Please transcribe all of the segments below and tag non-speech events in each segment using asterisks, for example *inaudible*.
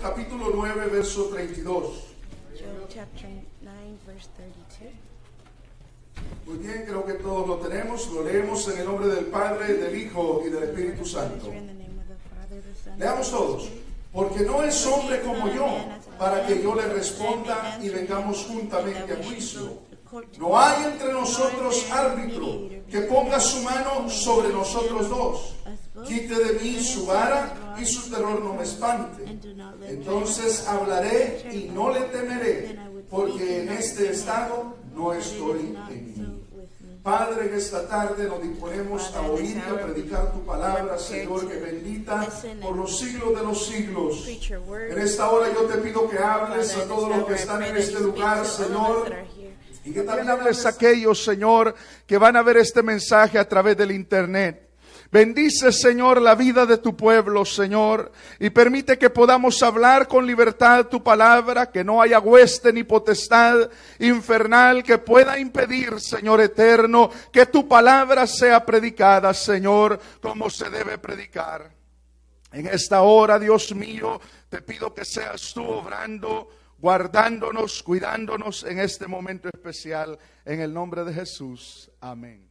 capítulo 9, verso 32. Muy bien, creo que todos lo tenemos. Lo leemos en el nombre del Padre, del Hijo y del Espíritu Santo. Leamos todos. Porque no es hombre como yo, para que yo le responda y vengamos juntamente a juicio. No hay entre nosotros árbitro que ponga su mano sobre nosotros dos Quite de mí su vara y su terror no me espante. Entonces hablaré y no le temeré, porque en este estado no estoy en mí. Padre, en esta tarde nos disponemos a oír y a predicar tu palabra, Señor, que bendita por los siglos de los siglos. En esta hora yo te pido que hables a todos los que están en este lugar, Señor. Y que también hables a aquellos, Señor, que van a ver este mensaje a través del Internet. Bendice, Señor, la vida de tu pueblo, Señor, y permite que podamos hablar con libertad tu palabra, que no haya hueste ni potestad infernal que pueda impedir, Señor eterno, que tu palabra sea predicada, Señor, como se debe predicar. En esta hora, Dios mío, te pido que seas tú obrando, guardándonos, cuidándonos en este momento especial, en el nombre de Jesús. Amén.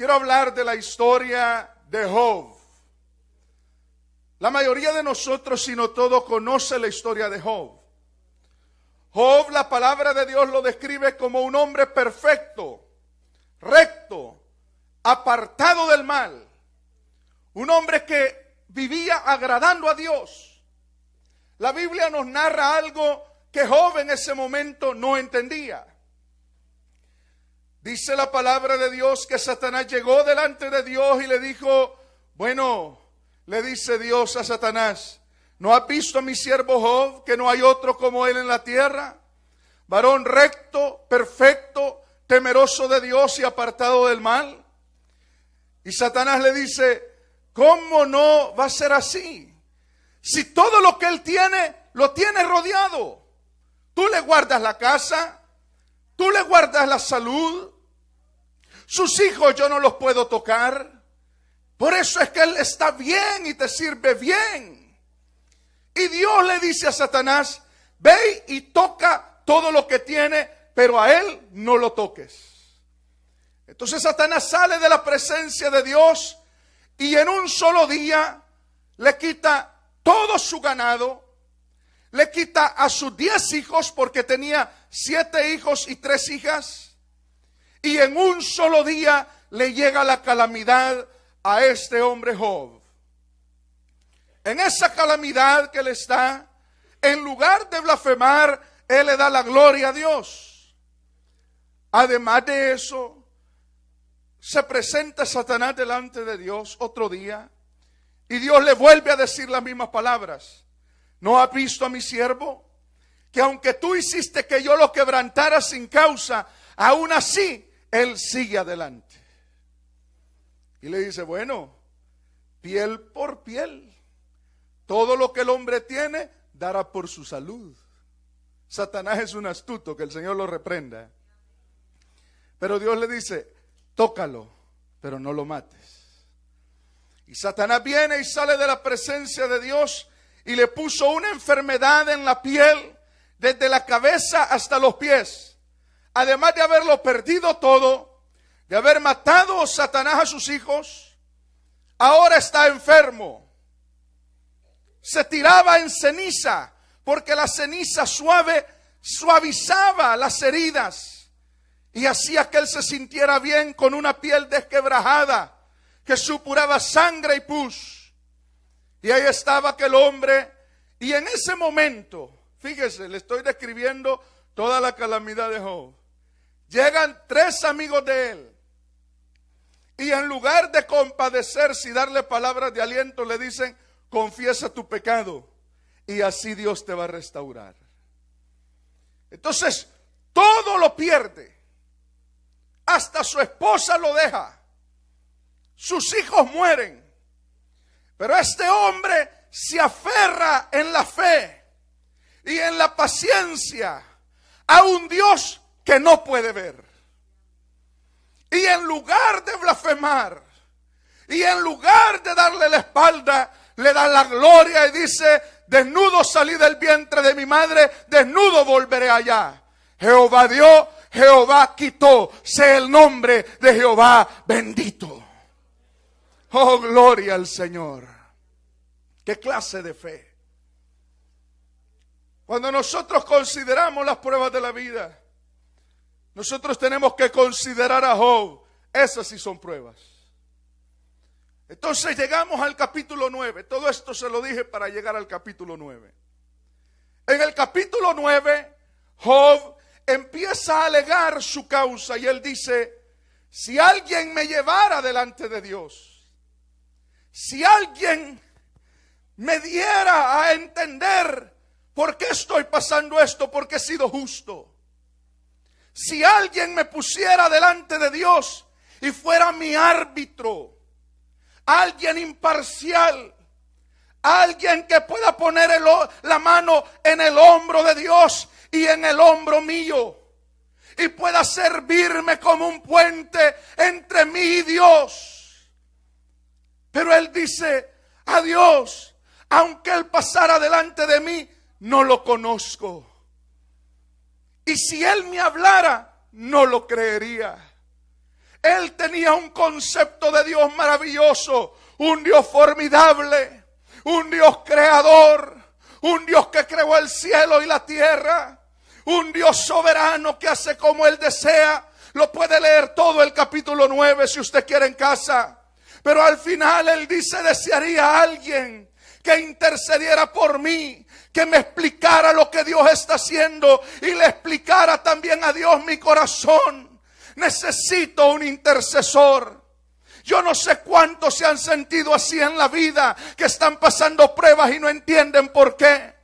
Quiero hablar de la historia de Job. La mayoría de nosotros, si no todo, conoce la historia de Job. Job, la palabra de Dios lo describe como un hombre perfecto, recto, apartado del mal. Un hombre que vivía agradando a Dios. La Biblia nos narra algo que Job en ese momento no entendía. Dice la palabra de Dios que Satanás llegó delante de Dios y le dijo, bueno, le dice Dios a Satanás, ¿no has visto a mi siervo Job que no hay otro como él en la tierra? Varón recto, perfecto, temeroso de Dios y apartado del mal. Y Satanás le dice, ¿cómo no va a ser así? Si todo lo que él tiene, lo tiene rodeado. Tú le guardas la casa, Tú le guardas la salud. Sus hijos yo no los puedo tocar. Por eso es que Él está bien y te sirve bien. Y Dios le dice a Satanás, ve y toca todo lo que tiene, pero a Él no lo toques. Entonces Satanás sale de la presencia de Dios y en un solo día le quita todo su ganado, le quita a sus diez hijos porque tenía siete hijos y tres hijas. Y en un solo día le llega la calamidad a este hombre Job. En esa calamidad que le está, en lugar de blasfemar, él le da la gloria a Dios. Además de eso, se presenta Satanás delante de Dios otro día y Dios le vuelve a decir las mismas palabras. ¿No has visto a mi siervo? Que aunque tú hiciste que yo lo quebrantara sin causa, aún así él sigue adelante. Y le dice, bueno, piel por piel, todo lo que el hombre tiene dará por su salud. Satanás es un astuto, que el Señor lo reprenda. Pero Dios le dice, tócalo, pero no lo mates. Y Satanás viene y sale de la presencia de Dios y le puso una enfermedad en la piel desde la cabeza hasta los pies. Además de haberlo perdido todo, de haber matado a Satanás a sus hijos, ahora está enfermo. Se tiraba en ceniza, porque la ceniza suave suavizaba las heridas y hacía que él se sintiera bien con una piel desquebrajada que supuraba sangre y pus. Y ahí estaba aquel hombre. Y en ese momento, fíjese, le estoy describiendo toda la calamidad de Job. Llegan tres amigos de él. Y en lugar de compadecerse y darle palabras de aliento, le dicen, confiesa tu pecado y así Dios te va a restaurar. Entonces, todo lo pierde. Hasta su esposa lo deja. Sus hijos mueren. Pero este hombre se aferra en la fe y en la paciencia a un Dios que no puede ver. Y en lugar de blasfemar, y en lugar de darle la espalda, le da la gloria y dice, desnudo salí del vientre de mi madre, desnudo volveré allá. Jehová dio, Jehová quitó, sea el nombre de Jehová bendito. Oh, gloria al Señor. ¿Qué clase de fe? Cuando nosotros consideramos las pruebas de la vida, nosotros tenemos que considerar a Job. Esas sí son pruebas. Entonces llegamos al capítulo 9. Todo esto se lo dije para llegar al capítulo 9. En el capítulo 9, Job empieza a alegar su causa y él dice, si alguien me llevara delante de Dios, si alguien me diera a entender por qué estoy pasando esto, porque he sido justo. Si alguien me pusiera delante de Dios y fuera mi árbitro, alguien imparcial, alguien que pueda poner la mano en el hombro de Dios y en el hombro mío, y pueda servirme como un puente entre mí y Dios pero él dice, adiós, aunque él pasara delante de mí, no lo conozco. Y si él me hablara, no lo creería. Él tenía un concepto de Dios maravilloso, un Dios formidable, un Dios creador, un Dios que creó el cielo y la tierra, un Dios soberano que hace como él desea. Lo puede leer todo el capítulo 9 si usted quiere en casa. Pero al final él dice, desearía a alguien que intercediera por mí, que me explicara lo que Dios está haciendo y le explicara también a Dios mi corazón. Necesito un intercesor. Yo no sé cuántos se han sentido así en la vida, que están pasando pruebas y no entienden por qué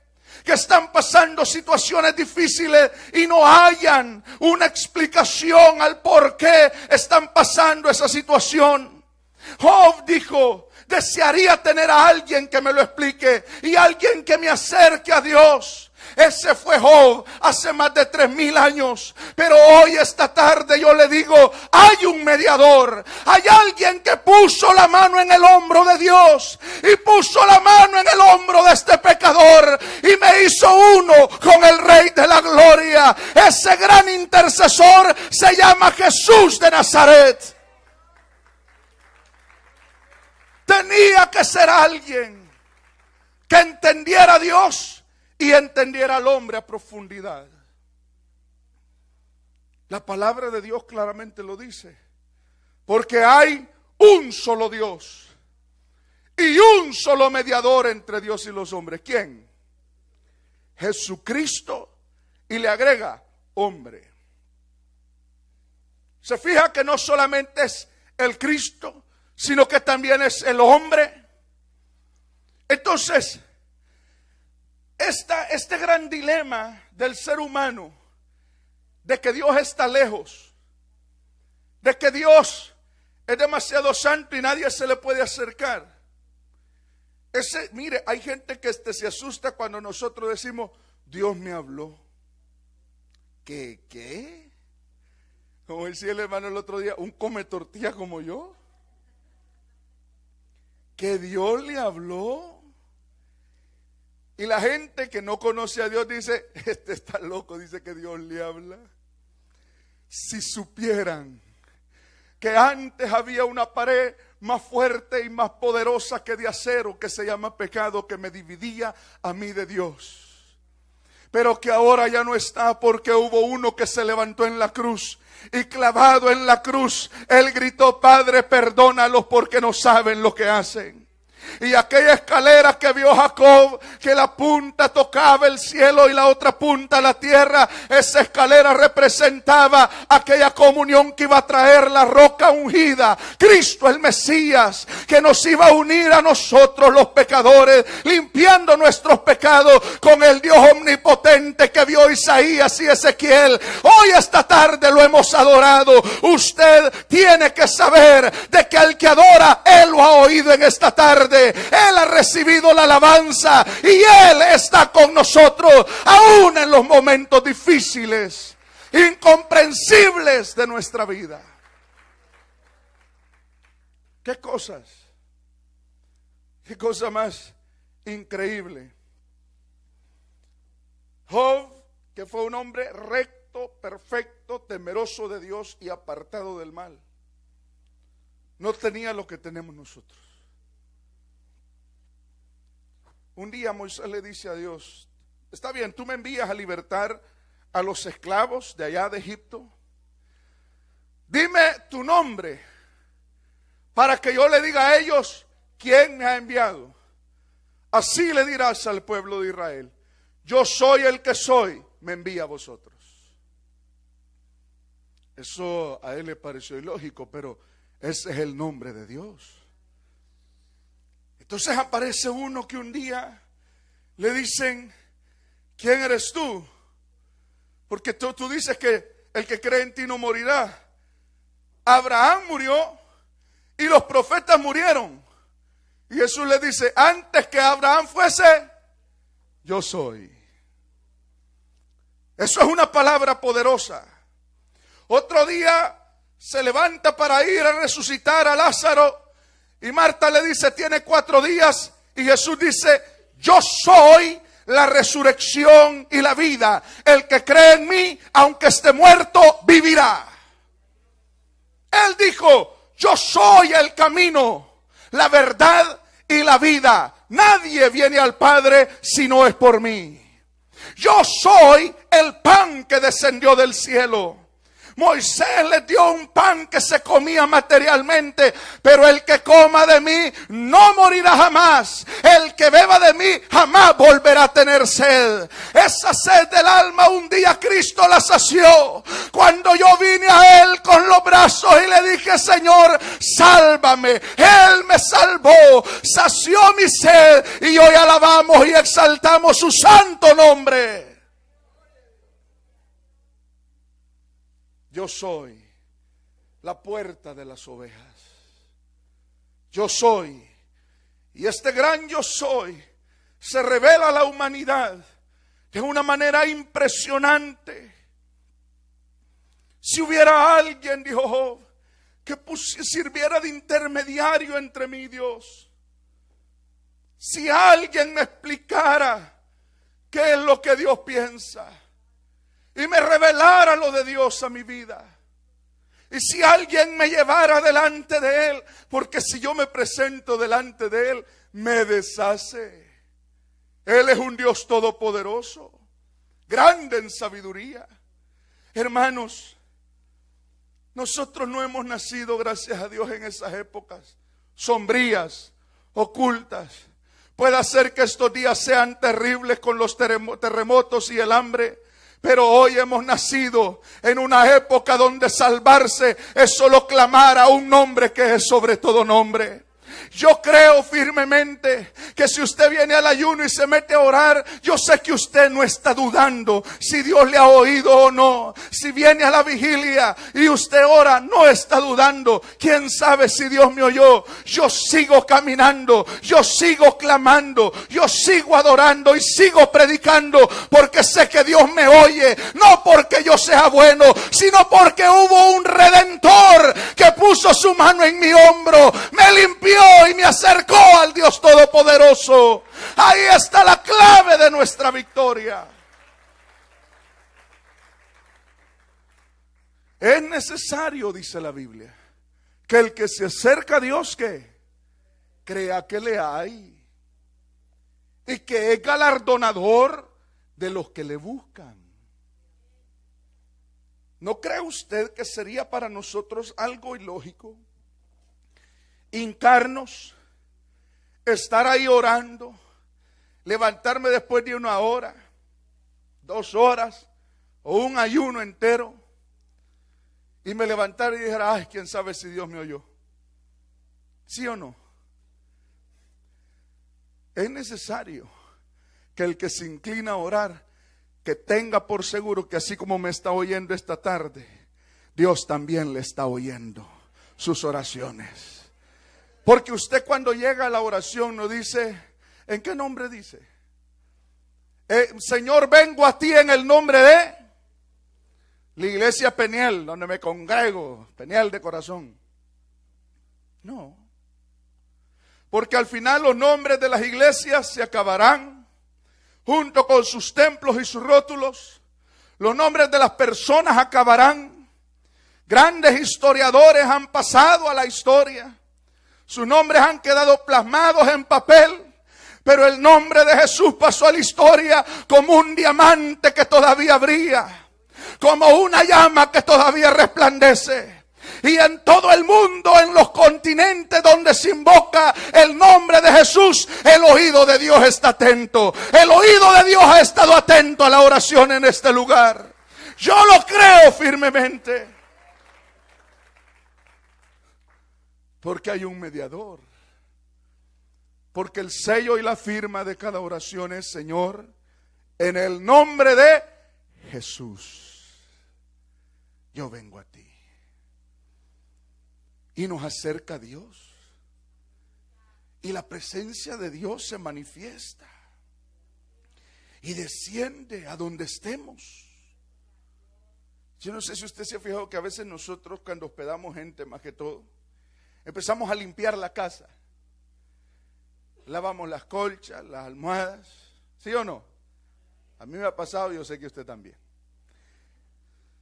que están pasando situaciones difíciles y no hayan una explicación al por qué están pasando esa situación. Job dijo, desearía tener a alguien que me lo explique y alguien que me acerque a Dios. Ese fue Job hace más de tres mil años. Pero hoy, esta tarde, yo le digo, hay un mediador. Hay alguien que puso la mano en el hombro de Dios y puso la mano en el hombro de este pecador y me hizo uno con el Rey de la Gloria. Ese gran intercesor se llama Jesús de Nazaret. que ser alguien que entendiera a Dios y entendiera al hombre a profundidad. La palabra de Dios claramente lo dice. Porque hay un solo Dios y un solo mediador entre Dios y los hombres. ¿Quién? Jesucristo. Y le agrega hombre. Se fija que no solamente es el Cristo, sino que también es el hombre. Entonces, este gran dilema del ser humano, de que Dios está lejos, de que Dios es demasiado santo y nadie se le puede acercar. Ese, mire, hay gente que este, se asusta cuando nosotros decimos, Dios me habló. ¿Qué? ¿Qué? Como decía el hermano el otro día, un come tortilla como yo que Dios le habló. Y la gente que no conoce a Dios dice, *laughs* este está loco, dice que Dios le habla. Si supieran que antes había una pared más fuerte y más poderosa que de acero que se llama pecado que me dividía a mí de Dios pero que ahora ya no está porque hubo uno que se levantó en la cruz y clavado en la cruz, él gritó, Padre, perdónalos porque no saben lo que hacen. Y aquella escalera que vio Jacob, que la punta tocaba el cielo y la otra punta la tierra, esa escalera representaba aquella comunión que iba a traer la roca ungida, Cristo el Mesías, que nos iba a unir a nosotros los pecadores, limpiando nuestros pecados con el Dios omnipotente que vio Isaías y Ezequiel. Hoy esta tarde lo hemos adorado. Usted tiene que saber de que al que adora, Él lo ha oído en esta tarde él ha recibido la alabanza y Él está con nosotros aún en los momentos difíciles, incomprensibles de nuestra vida. ¿Qué cosas? ¿Qué cosa más increíble? Job, que fue un hombre recto, perfecto, temeroso de Dios y apartado del mal, no tenía lo que tenemos nosotros. Un día Moisés le dice a Dios, está bien, tú me envías a libertar a los esclavos de allá de Egipto. Dime tu nombre para que yo le diga a ellos quién me ha enviado. Así le dirás al pueblo de Israel, yo soy el que soy, me envía a vosotros. Eso a él le pareció ilógico, pero ese es el nombre de Dios. Entonces aparece uno que un día le dicen, ¿quién eres tú? Porque tú, dices que el que cree en ti no morirá. Abraham murió y los profetas murieron. Y Jesús le dice, antes que Abraham fuese, yo soy. Eso es una palabra poderosa. Otro día se levanta para ir a resucitar a Lázaro y Marta le dice, tiene cuatro días. Y Jesús dice, yo soy la resurrección y la vida. El que cree en mí, aunque esté muerto, vivirá. Él dijo, yo soy el camino, la verdad y la vida. Nadie viene al Padre si no es por mí. Yo soy el pan que descendió del cielo. Moisés le dio un pan que se comía materialmente, pero el que coma de mí no morirá jamás. El que beba de mí jamás volverá a tener sed. Esa sed del alma un día Cristo la sació. Cuando yo vine a Él con los brazos y le dije, Señor, sálvame. Él me salvó, sació mi sed y hoy alabamos y exaltamos su santo nombre. Yo soy la puerta de las ovejas. Yo soy. Y este gran yo soy se revela a la humanidad de una manera impresionante. Si hubiera alguien, dijo Job, que sirviera de intermediario entre mí y Dios. Si alguien me explicara qué es lo que Dios piensa y me revelara lo de Dios a mi vida. Y si alguien me llevara delante de Él, porque si yo me presento delante de Él, me deshace. Él es un Dios todopoderoso, grande en sabiduría. Hermanos, nosotros no hemos nacido, gracias a Dios, en esas épocas sombrías, ocultas. Puede ser que estos días sean terribles con los terremotos y el hambre pero hoy hemos nacido en una época donde salvarse es solo clamar a un nombre que es sobre todo nombre. Yo creo firmemente que si usted viene al ayuno y se mete a orar, yo sé que usted no está dudando si Dios le ha oído o no. Si viene a la vigilia y usted ora, no está dudando. ¿Quién sabe si Dios me oyó? Yo sigo caminando, yo sigo clamando, yo sigo adorando y sigo predicando porque sé que Dios me oye. No porque yo sea bueno, sino porque hubo un redentor que puso su mano en mi hombro, me limpió y me acercó al Dios Todopoderoso. Ahí está la clave de nuestra victoria. Es necesario, dice la Biblia, que el que se acerca a Dios que crea que le hay y que es galardonador de los que le buscan. ¿No cree usted que sería para nosotros algo ilógico? hincarnos, estar ahí orando, levantarme después de una hora, dos horas o un ayuno entero y me levantar y dijera, ay, quién sabe si Dios me oyó. ¿Sí o no? Es necesario que el que se inclina a orar, que tenga por seguro que así como me está oyendo esta tarde, Dios también le está oyendo sus oraciones. Porque usted cuando llega a la oración no dice, ¿en qué nombre dice? Eh, Señor, vengo a ti en el nombre de la iglesia Peniel, donde me congrego, Peniel de corazón. No. Porque al final los nombres de las iglesias se acabarán junto con sus templos y sus rótulos. Los nombres de las personas acabarán. Grandes historiadores han pasado a la historia. Sus nombres han quedado plasmados en papel. Pero el nombre de Jesús pasó a la historia como un diamante que todavía brilla, como una llama que todavía resplandece y en todo el mundo, en los continentes donde se invoca el nombre de Jesús, el oído de Dios está atento. El oído de Dios ha estado atento a la oración en este lugar. Yo lo creo firmemente. Porque hay un mediador. Porque el sello y la firma de cada oración es, Señor, en el nombre de Jesús, yo vengo a ti. Y nos acerca a Dios. Y la presencia de Dios se manifiesta. Y desciende a donde estemos. Yo no sé si usted se ha fijado que a veces nosotros cuando hospedamos gente, más que todo, Empezamos a limpiar la casa. Lavamos las colchas, las almohadas. ¿Sí o no? A mí me ha pasado, yo sé que usted también.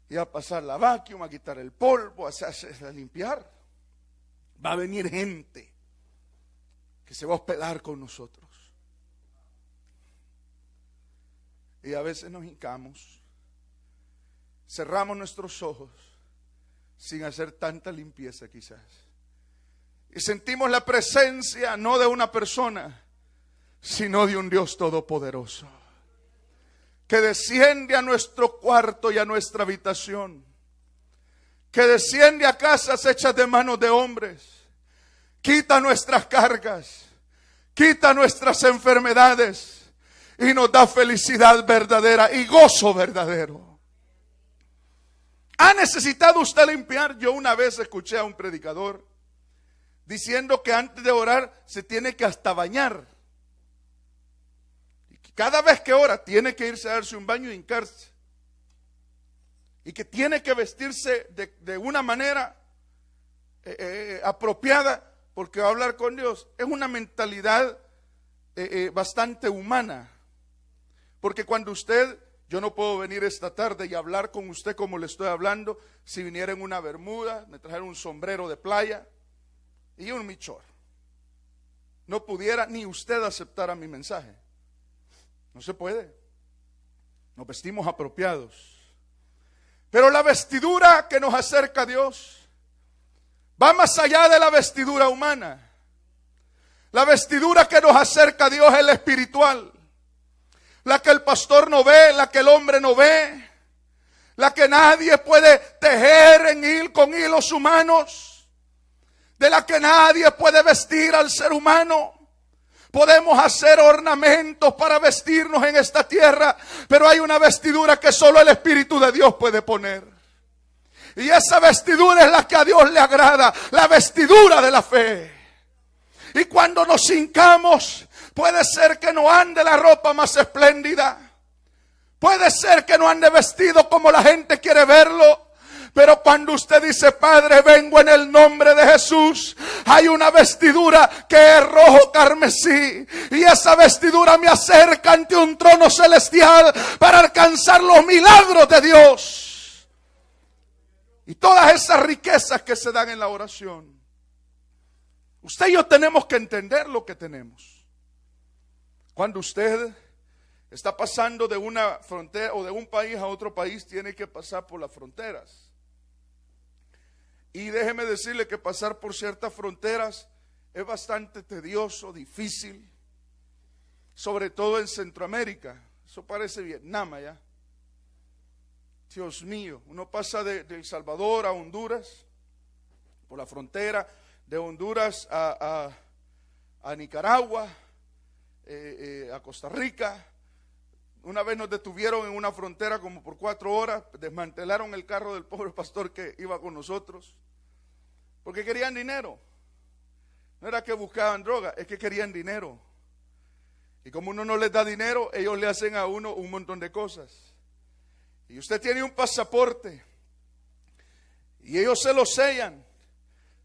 Y a pasar la vacuum, a quitar el polvo, a, a limpiar. Va a venir gente que se va a hospedar con nosotros. Y a veces nos hincamos, cerramos nuestros ojos sin hacer tanta limpieza quizás. Y sentimos la presencia no de una persona, sino de un Dios todopoderoso, que desciende a nuestro cuarto y a nuestra habitación, que desciende a casas hechas de manos de hombres, quita nuestras cargas, quita nuestras enfermedades y nos da felicidad verdadera y gozo verdadero. ¿Ha necesitado usted limpiar? Yo una vez escuché a un predicador diciendo que antes de orar se tiene que hasta bañar. Y que cada vez que ora tiene que irse a darse un baño y hincarse. Y que tiene que vestirse de, una manera eh, eh, eh, apropiada porque va a hablar con Dios. Es una mentalidad bastante humana. Porque cuando usted, yo no puedo venir esta tarde y hablar con usted como le estoy hablando, si viniera en una bermuda, me trajera un sombrero de playa, y un michor. No pudiera ni usted aceptar a mi mensaje. No se puede. Nos vestimos apropiados. Pero la vestidura que nos acerca a Dios va más allá de la vestidura humana. La vestidura que nos acerca a Dios es la espiritual. La que el pastor no ve, la que el hombre no ve. La que nadie puede tejer en con hilos humanos de la que nadie puede vestir al ser humano. Podemos hacer ornamentos para vestirnos en esta tierra, pero hay una vestidura que solo el Espíritu de Dios puede poner. Y esa vestidura es la que a Dios le agrada, la vestidura de la fe. Y cuando nos hincamos, puede ser que no ande la ropa más espléndida. Puede ser que no ande vestido como la gente quiere verlo. Pero cuando usted dice, Padre, vengo en el nombre de Jesús, hay una vestidura que es rojo carmesí. Y esa vestidura me acerca ante un trono celestial para alcanzar los milagros de Dios. Y todas esas riquezas que se dan en la oración. Usted y yo tenemos que entender lo que tenemos. Cuando usted está pasando de una frontera o de un país a otro país, tiene que pasar por las fronteras. Y déjeme decirle que pasar por ciertas fronteras es bastante tedioso, difícil, sobre todo en Centroamérica. Eso parece Vietnam allá. Dios mío, uno pasa de, El Salvador a Honduras, por la frontera de Honduras a, Nicaragua, eh, eh, a Costa Rica. Una vez nos detuvieron en una frontera como por cuatro horas, desmantelaron el carro del pobre pastor que iba con nosotros. Porque querían dinero. No era que buscaban droga, es que querían dinero. Y como uno no les da dinero, ellos le hacen a uno un montón de cosas. Y usted tiene un pasaporte. Y ellos se lo sellan.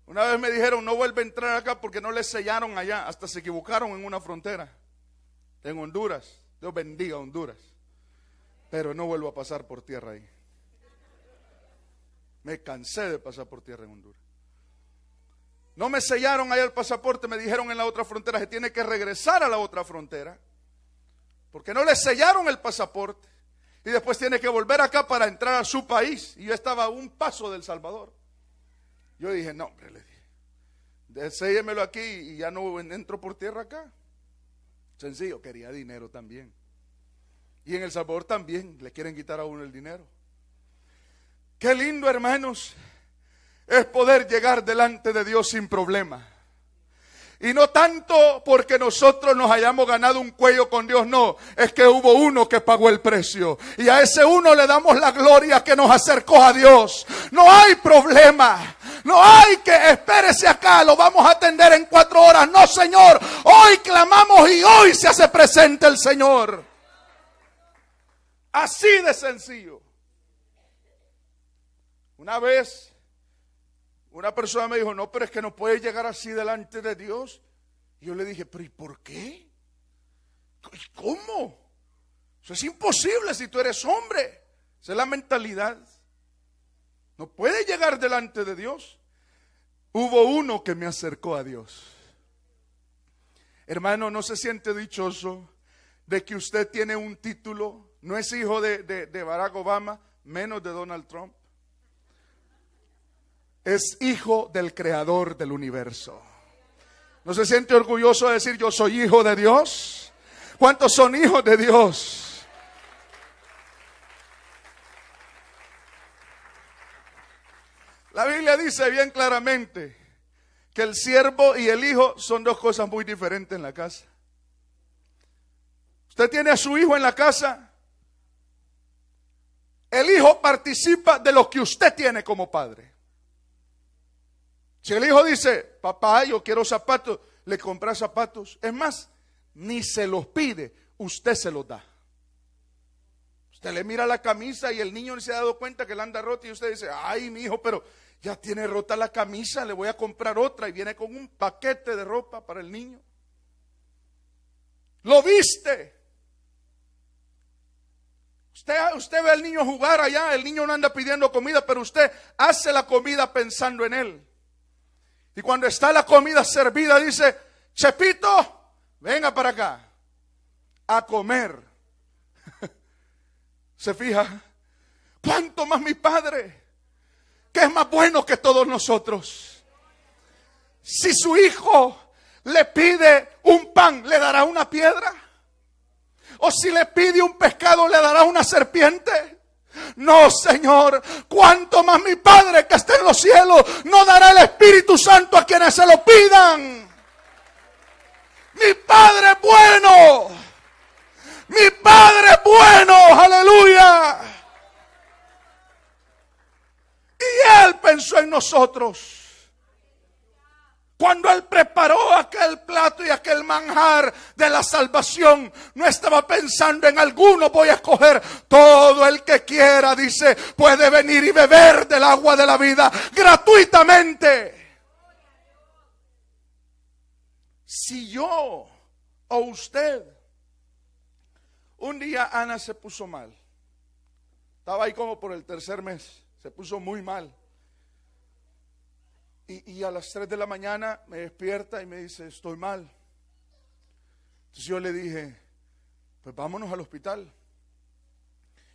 Una vez me dijeron, no vuelve a entrar acá porque no le sellaron allá. Hasta se equivocaron en una frontera. En Honduras. Dios bendiga Honduras. Pero no vuelvo a pasar por tierra ahí. Me cansé de pasar por tierra en Honduras. No me sellaron ahí el pasaporte, me dijeron en la otra frontera, que tiene que regresar a la otra frontera, porque no le sellaron el pasaporte, y después tiene que volver acá para entrar a su país. Y yo estaba a un paso del Salvador. Yo dije, no, hombre, le dije, sellémelo aquí y ya no entro por tierra acá. Sencillo, quería dinero también. Y en El Salvador también le quieren quitar a uno el dinero. Qué lindo, hermanos, es poder llegar delante de Dios sin problema. Y no tanto porque nosotros nos hayamos ganado un cuello con Dios, no, es que hubo uno que pagó el precio. Y a ese uno le damos la gloria que nos acercó a Dios. No hay problema. No hay que espérese acá, lo vamos a atender en cuatro horas. No, Señor, hoy clamamos y hoy se hace presente el Señor. Así de sencillo. Una vez una persona me dijo, no, pero es que no puedes llegar así delante de Dios. Y yo le dije, pero ¿y por qué? ¿Cómo? Eso es imposible si tú eres hombre. Esa es la mentalidad. No puede llegar delante de Dios. Hubo uno que me acercó a Dios. Hermano, no se siente dichoso de que usted tiene un título. No es hijo de Barack Obama, menos de Donald Trump es hijo del creador del universo. ¿No se siente orgulloso de decir yo soy hijo de Dios? ¿Cuántos son hijos de Dios? La Biblia dice bien claramente que el siervo y el hijo son dos cosas muy diferentes en la casa. Usted tiene a su hijo en la casa. El hijo participa de lo que usted tiene como padre. Si el hijo dice, papá, yo quiero zapatos, le compra zapatos. Es más, ni se los pide, usted se los da. Usted le mira la camisa y el niño se ha dado cuenta que la anda rota y usted dice, ay, mi hijo, pero ya tiene rota la camisa, le voy a comprar otra y viene con un paquete de ropa para el niño. Lo viste. Usted, usted ve al niño jugar allá, el niño no anda pidiendo comida, pero usted hace la comida pensando en él. Y cuando está la comida servida, dice, Chepito, venga para acá a comer. *laughs* ¿Se fija? ¿Cuánto más mi Padre? Que es más bueno que todos nosotros. Si su hijo le pide un pan, ¿le dará una piedra? ¿O si le pide un pescado, le dará una serpiente? No, Señor. Cuanto más mi Padre que está en los cielos no dará el Espíritu Santo a quienes se lo pidan. Mi Padre bueno. Mi Padre es bueno. Aleluya. Y Él pensó en nosotros. Cuando Él preparó aquel plato y aquel manjar de la salvación, no estaba pensando en alguno voy a escoger. Todo el que quiera, dice, puede venir y beber del agua de la vida gratuitamente. Si yo o usted, un día Ana se puso mal, estaba ahí como por el tercer mes, se puso muy mal y, a las 3 de la mañana me despierta y me dice, estoy mal. Entonces yo le dije, pues vámonos al hospital.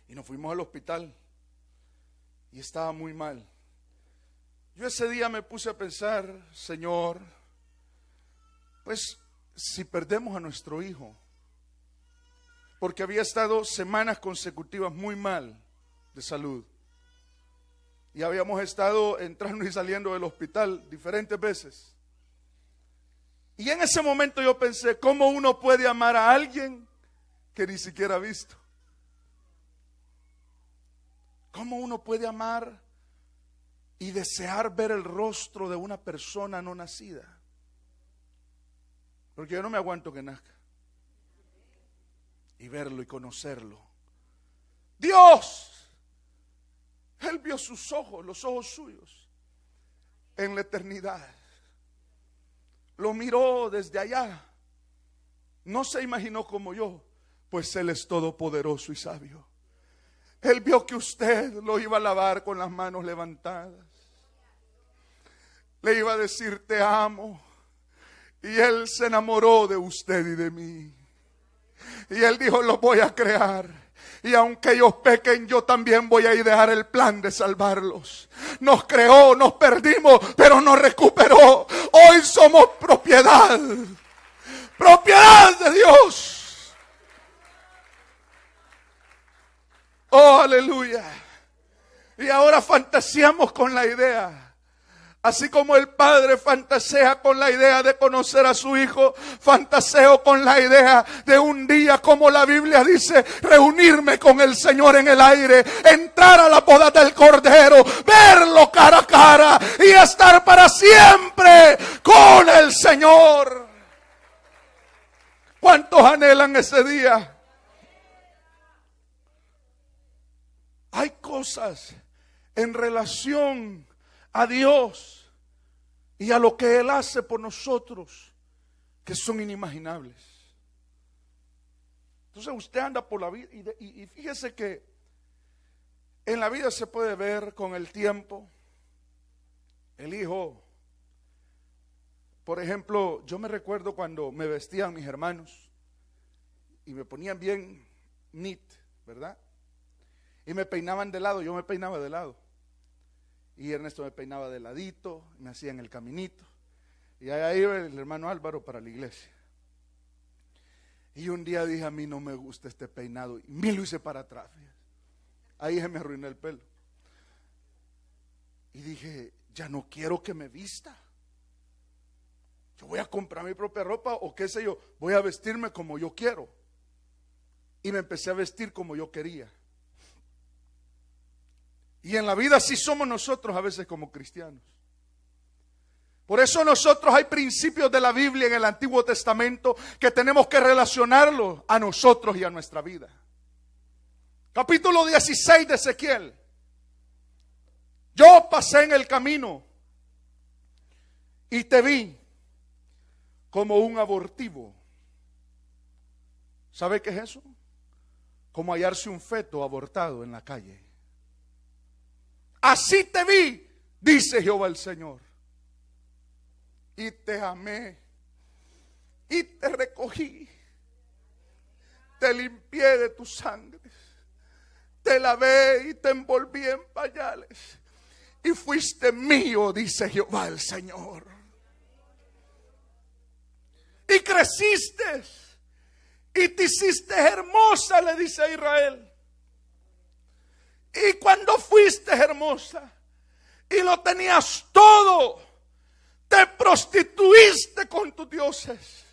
Y nos fuimos al hospital y estaba muy mal. Yo ese día me puse a pensar, Señor, pues si perdemos a nuestro hijo, porque había estado semanas consecutivas muy mal de salud y habíamos estado entrando y saliendo del hospital diferentes veces. Y en ese momento yo pensé, ¿cómo uno puede amar a alguien que ni siquiera ha visto? ¿Cómo uno puede amar y desear ver el rostro de una persona no nacida? Porque yo no me aguanto que nazca. Y verlo y conocerlo. Dios, él vio sus ojos, los ojos suyos, en la eternidad. Lo miró desde allá. No se imaginó como yo, pues Él es todopoderoso y sabio. Él vio que usted lo iba a lavar con las manos levantadas. Le iba a decir, te amo. Y Él se enamoró de usted y de mí. Y Él dijo, lo voy a crear y aunque ellos pequen, yo también voy a idear el plan de salvarlos. Nos creó, nos perdimos, pero nos recuperó. Hoy somos propiedad. Propiedad de Dios. Oh, aleluya. Y ahora fantaseamos con la idea Así como el padre fantasea con la idea de conocer a su hijo, fantaseo con la idea de un día, como la Biblia dice, reunirme con el Señor en el aire, entrar a la boda del Cordero, verlo cara a cara y estar para siempre con el Señor. ¿Cuántos anhelan ese día? Hay cosas en relación a Dios y a lo que Él hace por nosotros, que son inimaginables. Entonces usted anda por la vida y, fíjese que en la vida se puede ver con el tiempo, el hijo. Por ejemplo, yo me recuerdo cuando me vestían mis hermanos y me ponían bien neat, ¿verdad? Y me peinaban de lado, yo me peinaba de lado. Y Ernesto me peinaba de ladito, me hacía en el caminito. Y ahí iba el hermano Álvaro para la iglesia. Y un día dije, a mí no me gusta este peinado. Y me lo hice para atrás. Ahí se me arruinó el pelo. Y dije, ya no quiero que me vista. Yo voy a comprar mi propia ropa o qué sé yo, voy a vestirme como yo quiero. Y me empecé a vestir como yo quería. Y en la vida sí somos nosotros a veces como cristianos. Por eso nosotros hay principios de la Biblia en el Antiguo Testamento que tenemos que relacionarlos a nosotros y a nuestra vida. Capítulo 16 de Ezequiel. Yo pasé en el camino y te vi como un abortivo. ¿Sabe qué es eso? Como hallarse un feto abortado en la calle. Así te vi, dice Jehová el Señor. Y te amé. Y te recogí. Te limpié de tus sangres. Te lavé y te envolví en pañales. Y fuiste mío, dice Jehová el Señor. Y creciste. Y te hiciste hermosa, le dice a Israel. Y cuando fuiste hermosa y lo tenías todo, te prostituiste con tus dioses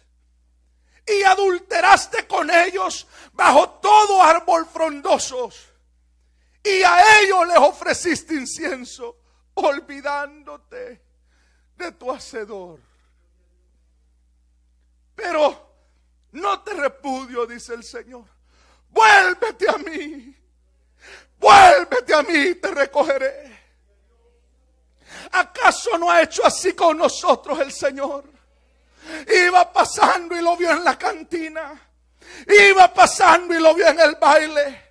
y adulteraste con ellos bajo todo árbol frondosos. Y a ellos les ofreciste incienso, olvidándote de tu hacedor. Pero no te repudio, dice el Señor. Vuélvete a mí Vuélvete a mí, te recogeré. ¿Acaso no ha hecho así con nosotros el Señor? Iba pasando y lo vio en la cantina. Iba pasando y lo vio en el baile.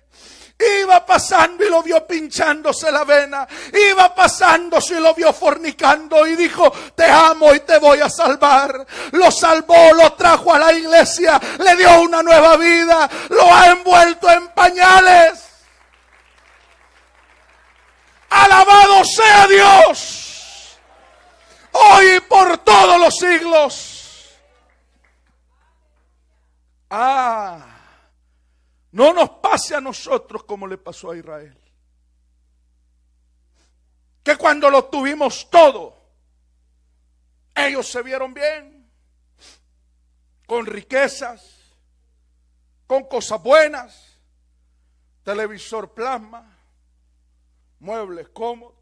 Iba pasando y lo vio pinchándose la vena. Iba pasando y lo vio fornicando y dijo, te amo y te voy a salvar. Lo salvó, lo trajo a la iglesia, le dio una nueva vida, lo ha envuelto en pañales. Alabado sea Dios. Hoy y por todos los siglos. Ah, no nos pase a nosotros como le pasó a Israel. Que cuando lo tuvimos todo, ellos se vieron bien, con riquezas, con cosas buenas, televisor plasma, muebles cómodos,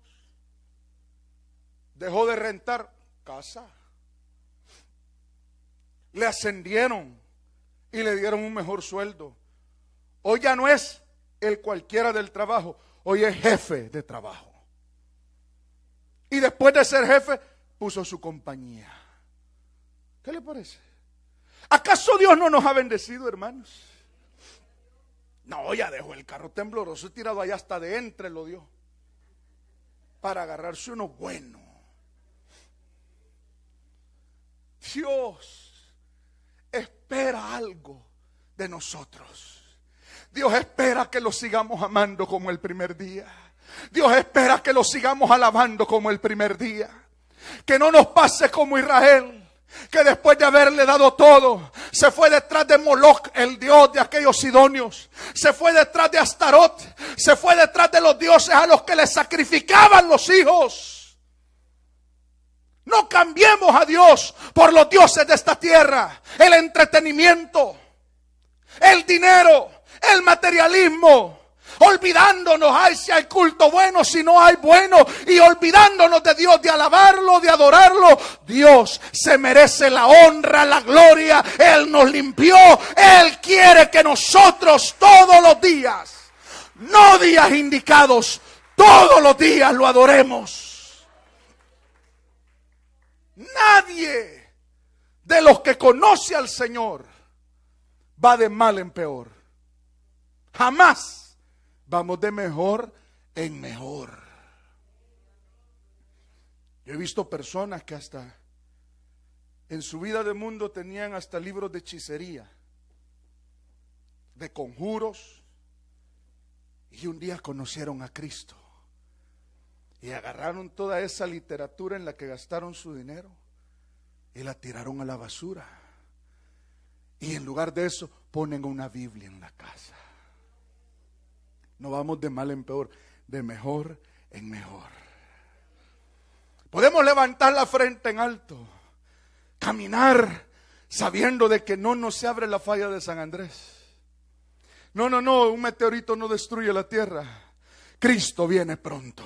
dejó de rentar casa, le ascendieron y le dieron un mejor sueldo. Hoy ya no es el cualquiera del trabajo, hoy es jefe de trabajo. Y después de ser jefe, puso su compañía. ¿Qué le parece? ¿Acaso Dios no nos ha bendecido, hermanos? No, ya dejó el carro tembloroso tirado allá hasta de entre, lo dio para agarrarse uno bueno. Dios espera algo de nosotros. Dios espera que lo sigamos amando como el primer día. Dios espera que lo sigamos alabando como el primer día. Que no nos pase como Israel que después de haberle dado todo, se fue detrás de Moloch, el dios de aquellos sidonios, se fue detrás de Astarot, se fue detrás de los dioses a los que le sacrificaban los hijos. No cambiemos a Dios por los dioses de esta tierra, el entretenimiento, el dinero, el materialismo olvidándonos, ay, si hay culto bueno, si no hay bueno, y olvidándonos de Dios, de alabarlo, de adorarlo. Dios se merece la honra, la gloria, Él nos limpió, Él quiere que nosotros todos los días, no días indicados, todos los días lo adoremos. Nadie de los que conoce al Señor va de mal en peor. Jamás. Vamos de mejor en mejor. Yo he visto personas que hasta en su vida de mundo tenían hasta libros de hechicería, de conjuros, y un día conocieron a Cristo y agarraron toda esa literatura en la que gastaron su dinero y la tiraron a la basura. Y en lugar de eso ponen una Biblia en la casa. No vamos de mal en peor, de mejor en mejor. Podemos levantar la frente en alto, caminar sabiendo de que no nos se abre la falla de San Andrés. No, no, no, un meteorito no destruye la tierra. Cristo viene pronto.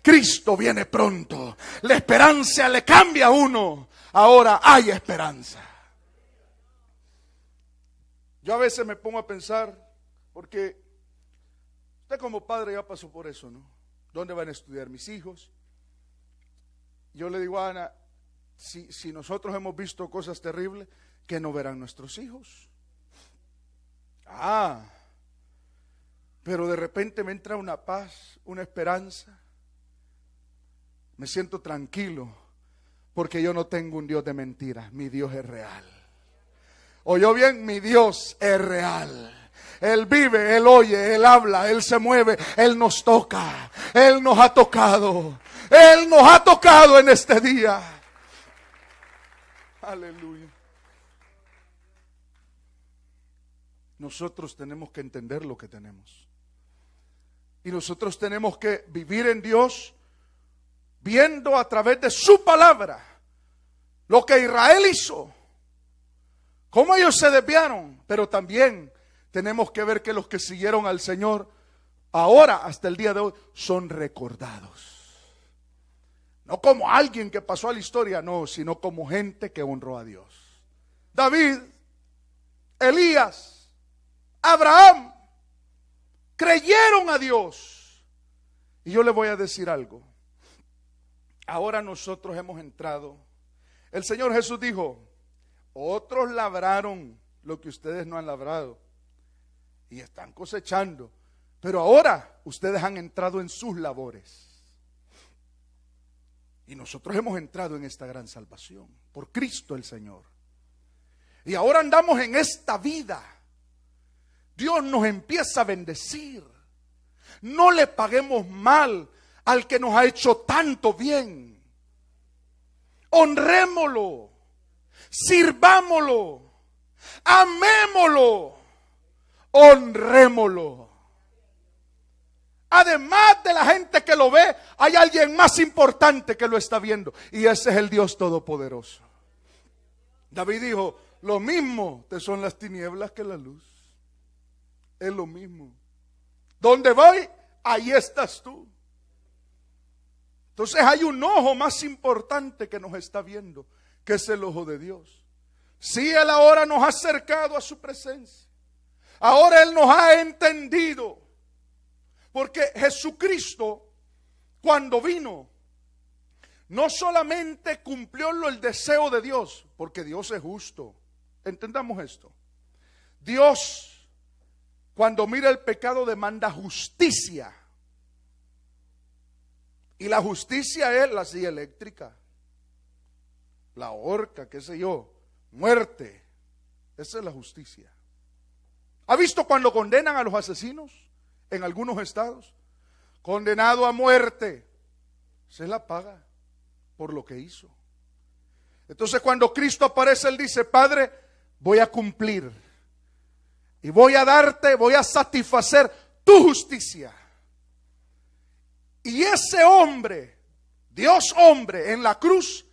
Cristo viene pronto. La esperanza le cambia a uno. Ahora hay esperanza. Yo a veces me pongo a pensar, porque Usted como padre ya pasó por eso, ¿no? ¿Dónde van a estudiar mis hijos? Yo le digo a Ana, si, nosotros hemos visto cosas terribles, que no verán nuestros hijos. Ah, pero de repente me entra una paz, una esperanza. Me siento tranquilo porque yo no tengo un Dios de mentiras, mi Dios es real. Oyó bien, mi Dios es real. Él vive, Él oye, Él habla, Él se mueve, Él nos toca, Él nos ha tocado, Él nos ha tocado en este día. Aleluya. Nosotros tenemos que entender lo que tenemos. Y nosotros tenemos que vivir en Dios viendo a través de su palabra lo que Israel hizo, cómo ellos se desviaron, pero también tenemos que ver que los que siguieron al Señor ahora, hasta el día de hoy, son recordados. No como alguien que pasó a la historia, no, sino como gente que honró a Dios. David, Elías, Abraham, creyeron a Dios. Y yo le voy a decir algo. Ahora nosotros hemos entrado. El Señor Jesús dijo, otros labraron lo que ustedes no han labrado y están cosechando. Pero ahora ustedes han entrado en sus labores. Y nosotros hemos entrado en esta gran salvación por Cristo el Señor. Y ahora andamos en esta vida. Dios nos empieza a bendecir. No le paguemos mal al que nos ha hecho tanto bien. Honrémoslo, sirvámoslo, amémoslo honrémoslo. Además de la gente que lo ve, hay alguien más importante que lo está viendo. Y ese es el Dios Todopoderoso. David dijo, lo mismo te son las tinieblas que la luz. Es lo mismo. Donde voy, ahí estás tú. Entonces hay un ojo más importante que nos está viendo, que es el ojo de Dios. Si sí, Él ahora nos ha acercado a su presencia Ahora Él nos ha entendido. Porque Jesucristo, cuando vino, no solamente cumplió el deseo de Dios, porque Dios es justo. Entendamos esto. Dios, cuando mira el pecado, demanda justicia. Y la justicia es la silla eléctrica, la horca, qué sé yo, muerte. Esa es la justicia. ¿Ha visto cuando condenan a los asesinos en algunos estados? Condenado a muerte, se la paga por lo que hizo. Entonces cuando Cristo aparece, Él dice, Padre, voy a cumplir y voy a darte, voy a satisfacer tu justicia. Y ese hombre, Dios hombre, en la cruz,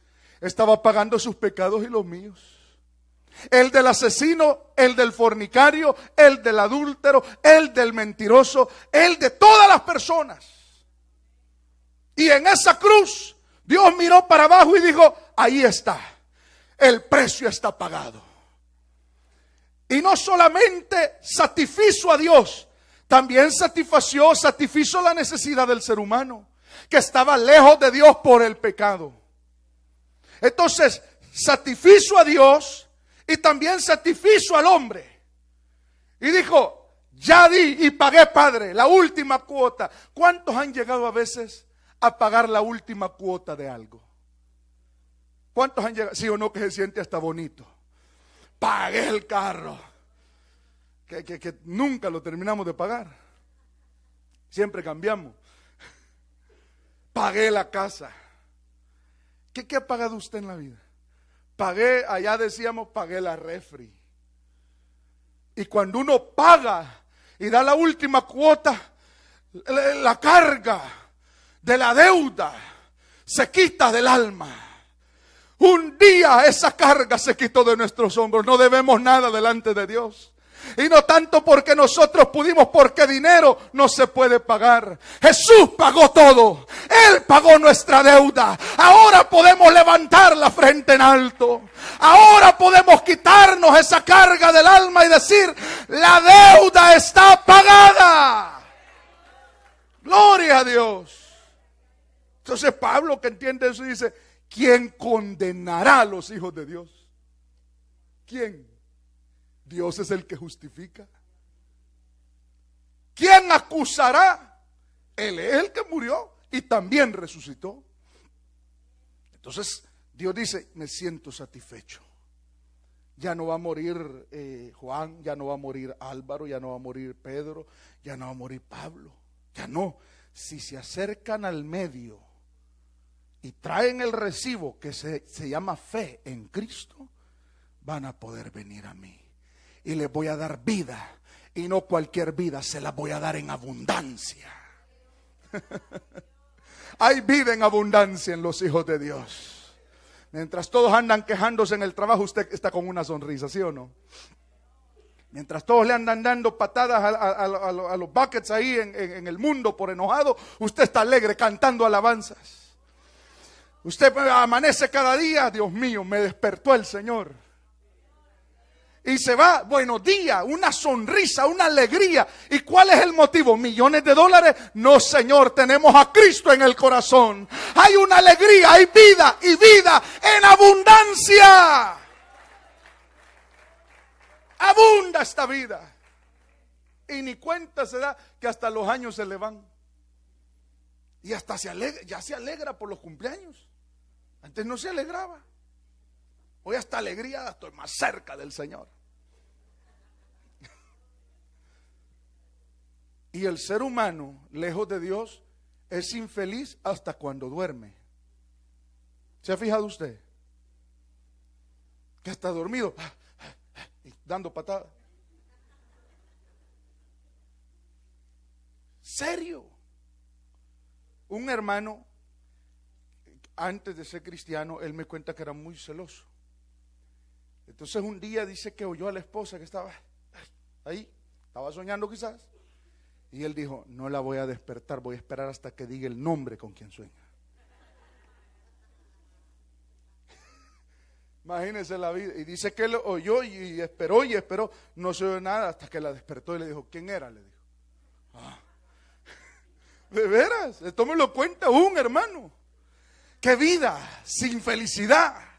estaba pagando sus pecados y los míos el del asesino, el del fornicario, el del adúltero, el del mentiroso, el de todas las personas. Y en esa cruz Dios miró para abajo y dijo, ahí está, el precio está pagado. Y no solamente satisfizo a Dios, también satisfació, satisfizo la necesidad del ser humano, que estaba lejos de Dios por el pecado. Entonces, satisfizo a Dios, y también satisfizo al hombre. Y dijo, ya di y pagué, Padre, la última cuota. ¿Cuántos han llegado a veces a pagar la última cuota de algo? ¿Cuántos han llegado? Sí o no, que se siente hasta bonito. Pagué el carro. Que, nunca lo terminamos de pagar. Siempre cambiamos. Pagué la casa. ¿Qué, ¿Qué ha pagado usted en la vida? Pagué, allá decíamos, pagué la refri. Y cuando uno paga y da la última cuota, la carga de la deuda se quita del alma. Un día esa carga se quitó de nuestros hombros. No debemos nada delante de Dios y no tanto porque nosotros pudimos, porque dinero no se puede pagar. Jesús pagó todo, Él pagó nuestra deuda. Ahora podemos levantar la frente en alto, ahora podemos quitarnos esa carga del alma y decir, la deuda está pagada. Gloria a Dios. Entonces Pablo que entiende eso dice, ¿quién condenará a los hijos de Dios? ¿Quién? Dios es el que justifica. ¿Quién acusará? Él es el que murió y también resucitó. Entonces Dios dice, me siento satisfecho. Ya no va a morir eh, Juan, ya no va a morir Álvaro, ya no va a morir Pedro, ya no va a morir Pablo. Ya no. Si se acercan al medio y traen el recibo que se llama fe en Cristo, van a poder venir a mí y les voy a dar vida. Y no cualquier vida, se la voy a dar en abundancia. *laughs* Hay vida en abundancia en los hijos de Dios. Mientras todos andan quejándose en el trabajo, usted está con una sonrisa, ¿sí o no? Mientras todos le andan dando patadas a, los buckets ahí en, en el mundo por enojado, usted está alegre cantando alabanzas. Usted amanece cada día, Dios mío, me despertó el Señor y se va, buenos días, una sonrisa, una alegría. ¿Y cuál es el motivo? ¿Millones de dólares? No, Señor, tenemos a Cristo en el corazón. Hay una alegría, hay vida y vida en abundancia. Abunda esta vida. Y ni cuenta se da que hasta los años se le van. Y hasta se alegra, ya se alegra por los cumpleaños. Antes no se alegraba. Hoy hasta alegría, estoy más cerca del Señor. Y el ser humano, lejos de Dios, es infeliz hasta cuando duerme. ¿Se ha fijado usted? Que está dormido, ah, ah, ah, dando patadas. Serio. Un hermano, antes de ser cristiano, él me cuenta que era muy celoso. Entonces un día dice que oyó a la esposa que estaba ahí, estaba soñando quizás, y él dijo, no la voy a despertar, voy a esperar hasta que diga el nombre con quien sueña. *laughs* Imagínense la vida. Y dice que lo oyó y esperó y esperó. No se oyó nada hasta que la despertó y le dijo, ¿quién era? Le dijo. Ah. *laughs* De veras, esto me lo cuenta un hermano. Qué vida sin felicidad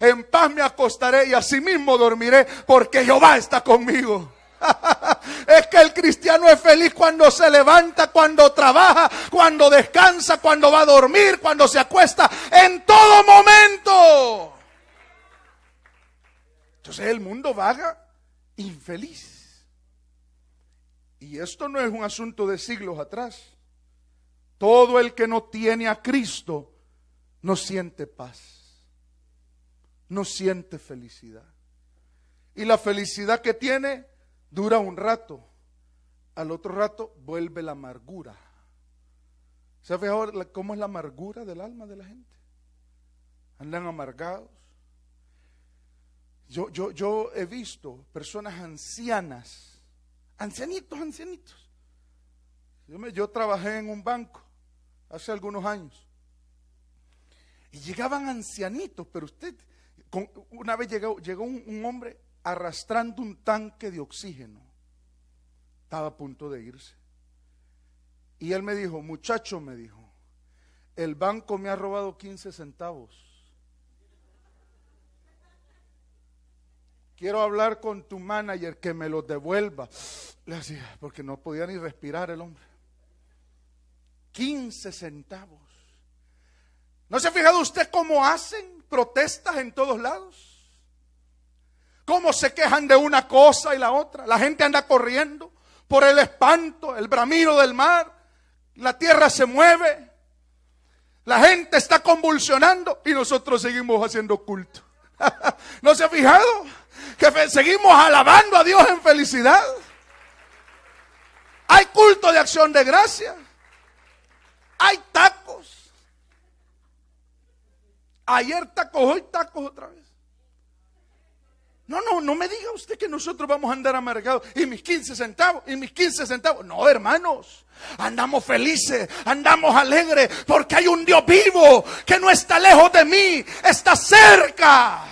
en paz me acostaré y asimismo dormiré, porque Jehová está conmigo. *laughs* Es que el cristiano es feliz cuando se levanta, cuando trabaja, cuando descansa, cuando va a dormir, cuando se acuesta, en todo momento. Entonces el mundo vaga infeliz. Y esto no es un asunto de siglos atrás. Todo el que no tiene a Cristo no siente paz no siente felicidad. Y la felicidad que tiene dura un rato. Al otro rato vuelve la amargura. ¿Se ha cómo es la amargura del alma de la gente? Andan amargados. Yo, yo, yo he visto personas ancianas, ancianitos, ancianitos. Yo, yo trabajé en un banco hace algunos años. Y llegaban ancianitos, pero usted una vez llegó, llegó un, hombre arrastrando un tanque de oxígeno. Estaba a punto de irse. Y él me dijo, muchacho, me dijo, el banco me ha robado 15 centavos. Quiero hablar con tu manager que me lo devuelva. Le hacía, porque no podía ni respirar el hombre. 15 centavos. ¿No se ha fijado usted cómo hacen? protestas en todos lados. ¿Cómo se quejan de una cosa y la otra? La gente anda corriendo por el espanto, el bramido del mar, la tierra se mueve, la gente está convulsionando y nosotros seguimos haciendo culto. *laughs* ¿No se ha fijado? Que seguimos alabando a Dios en felicidad. Hay culto de acción de gracia. Hay tacos. Ayer tacos, hoy tacos otra vez. No, no, no me diga usted que nosotros vamos a andar amargados y mis 15 centavos y mis 15 centavos. No, hermanos, andamos felices, andamos alegres, porque hay un Dios vivo que no está lejos de mí, está cerca.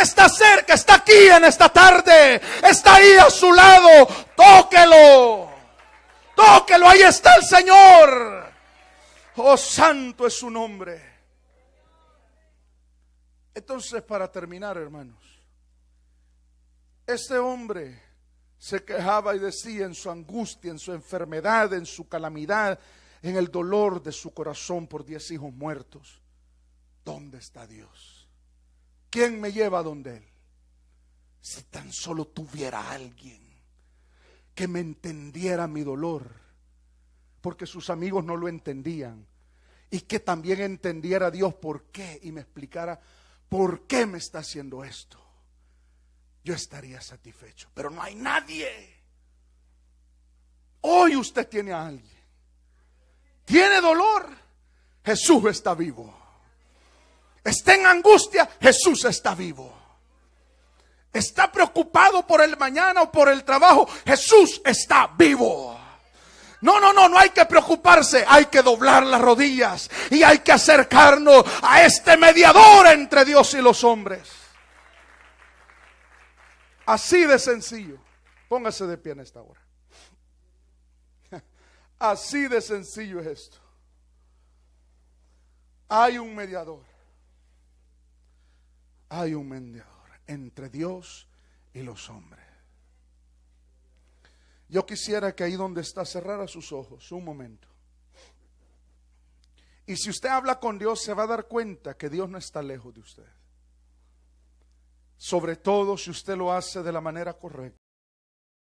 Está cerca, está aquí en esta tarde, está ahí a su lado. Tóquelo, tóquelo, ahí está el Señor. Oh, santo es su nombre. Entonces, para terminar, hermanos, este hombre se quejaba y decía en su angustia, en su enfermedad, en su calamidad, en el dolor de su corazón por diez hijos muertos. ¿Dónde está Dios? ¿Quién me lleva donde Él? Si tan solo tuviera alguien que me entendiera mi dolor, porque sus amigos no lo entendían, y que también entendiera Dios por qué y me explicara ¿por qué me está haciendo esto? Yo estaría satisfecho, pero no hay nadie. Hoy usted tiene a alguien. Tiene dolor. Jesús está vivo. Está en angustia. Jesús está vivo. Está preocupado por el mañana o por el trabajo. Jesús está vivo. No, no, no, no hay que preocuparse. Hay que doblar las rodillas y hay que acercarnos a este mediador entre Dios y los hombres. Así de sencillo. Póngase de pie en esta hora. *laughs* Así de sencillo es esto. Hay un mediador. Hay un mediador entre Dios y los hombres. Yo quisiera que ahí donde está cerrara sus ojos un momento. Y si usted habla con Dios, se va a dar cuenta que Dios no está lejos de usted. Sobre todo si usted lo hace de la manera correcta.